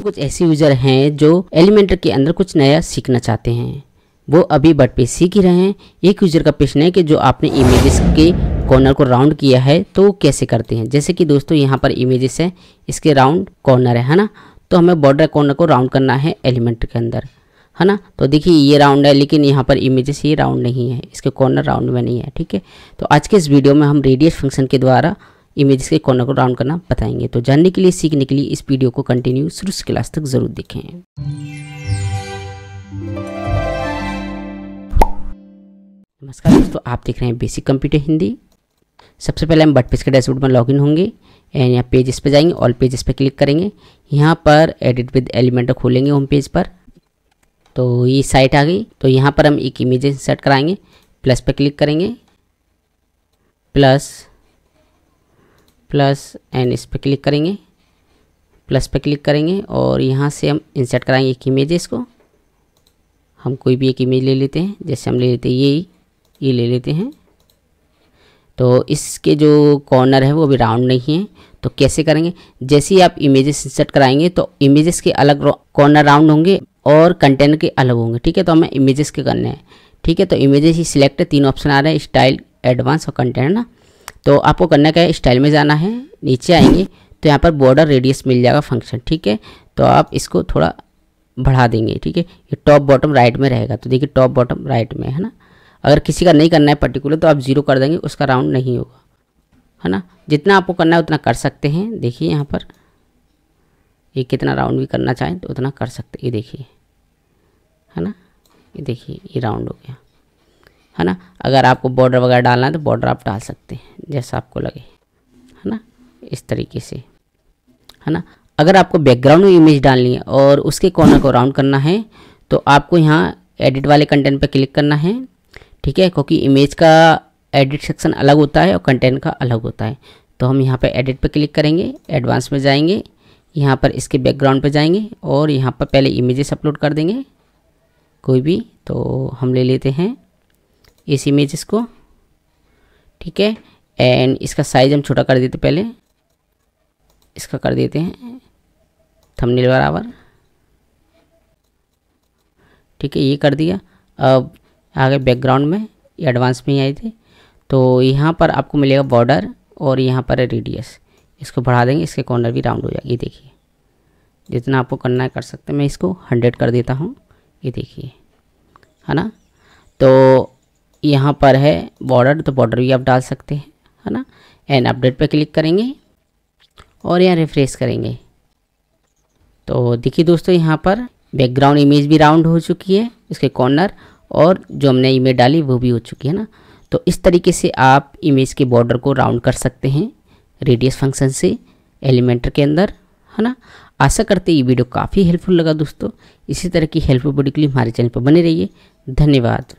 परंतु तो कुछ ऐसे यूजर हैं जो एलिमेंटर के अंदर कुछ नया सीखना चाहते हैं वो अभी बट पे सीख ही रहे हैं एक यूजर का प्रश्न है कि जो आपने इमेजेस के कॉर्नर को राउंड किया है तो वो कैसे करते हैं जैसे कि दोस्तों यहाँ पर इमेजेस है इसके राउंड कॉर्नर है ना तो हमें बॉर्डर कॉर्नर को राउंड करना है एलिमेंट के अंदर है ना तो देखिए ये राउंड है लेकिन यहाँ पर इमेजेस ये राउंड नहीं है इसके कॉर्नर राउंड में नहीं है ठीक है तो आज के इस वीडियो में हम रेडियस फंक्शन के द्वारा इमेज के कॉर्नर को राउंड करना बताएंगे तो जानने के लिए सीखने के लिए इस वीडियो को कंटिन्यू शुरू से क्लास तक ज़रूर देखें नमस्कार दोस्तों आप देख रहे हैं बेसिक कंप्यूटर हिंदी सबसे पहले हम बट पेज के डैशबोर्ड में लॉगिन होंगे एंड यहाँ पेजेस पे जाएंगे ऑल पेजेस पे क्लिक करेंगे यहाँ पर एडिट विद एलिमेंट खोलेंगे होम पेज पर तो ये साइट आ गई तो यहाँ पर हम एक इमेज सेट कराएंगे प्लस पे क्लिक करेंगे प्लस प्लस एंड इस पर क्लिक करेंगे प्लस पर क्लिक करेंगे और यहाँ से हम इंसर्ट कराएंगे एक इमेज इसको हम कोई भी एक इमेज ले लेते हैं जैसे हम ले लेते हैं ये ये ले लेते हैं तो इसके जो कॉर्नर है वो अभी राउंड नहीं है तो कैसे करेंगे जैसे ही आप इमेजेस इंसर्ट कराएंगे तो इमेजेस के अलग कॉर्नर राउंड होंगे और कंटेनर के अलग होंगे ठीक है तो हमें इमेजेस के करने हैं ठीक है तो इमेजेस ही सिलेक्ट तीन ऑप्शन आ रहे हैं स्टाइल एडवांस और कंटेनर ना तो आपको करना क्या है स्टाइल में जाना है नीचे आएंगे तो यहाँ पर बॉर्डर रेडियस मिल जाएगा फंक्शन ठीक है तो आप इसको थोड़ा बढ़ा देंगे ठीक है ये टॉप बॉटम राइट में रहेगा तो देखिए टॉप बॉटम राइट में है ना अगर किसी का नहीं करना है पर्टिकुलर तो आप ज़ीरो कर देंगे उसका राउंड नहीं होगा है ना जितना आपको करना है उतना कर सकते हैं देखिए यहाँ पर ये कितना राउंड भी करना चाहें तो उतना कर सकते ये देखिए है ना ये देखिए ये राउंड हो गया है ना अगर आपको बॉर्डर वगैरह डालना है तो बॉर्डर आप डाल सकते हैं जैसा आपको लगे है ना इस तरीके से है ना अगर आपको बैकग्राउंड में इमेज डालनी है और उसके कॉर्नर को राउंड करना है तो आपको यहाँ एडिट वाले कंटेंट पर क्लिक करना है ठीक है क्योंकि इमेज का एडिट सेक्शन अलग होता है और कंटेंट का अलग होता है तो हम यहाँ पर एडिट पर क्लिक करेंगे एडवांस में जाएंगे यहाँ पर इसके बैकग्राउंड पर जाएंगे और यहाँ पर पहले इमेजेस अपलोड कर देंगे कोई भी तो हम ले लेते हैं इस इमेज को ठीक है एंड इसका साइज़ हम छोटा कर देते पहले इसका कर देते हैं थंबनेल बराबर ठीक है ये कर दिया अब आगे बैकग्राउंड में एडवांस में ही आए थे तो यहाँ पर आपको मिलेगा बॉर्डर और यहाँ पर है रेडियस इसको बढ़ा देंगे इसके कॉर्नर भी राउंड हो ये देखिए जितना आपको करना है कर सकते हैं मैं इसको हंड्रेड कर देता हूँ ये देखिए है ना तो यहाँ पर है बॉर्डर तो बॉर्डर भी आप डाल सकते हैं है ना एन अपडेट पे क्लिक करेंगे और यहाँ रिफ्रेश करेंगे तो देखिए दोस्तों यहाँ पर बैकग्राउंड इमेज भी राउंड हो चुकी है इसके कॉर्नर और जो हमने इमेज डाली वो भी हो चुकी है ना तो इस तरीके से आप इमेज के बॉर्डर को राउंड कर सकते हैं रेडियस फंक्शन से एलिमेंटर के अंदर है ना आशा करते ये वीडियो काफ़ी हेल्पफुल लगा दोस्तों इसी तरह की हेल्पफुल वीडियो के लिए हमारे चैनल पर बने रहिए धन्यवाद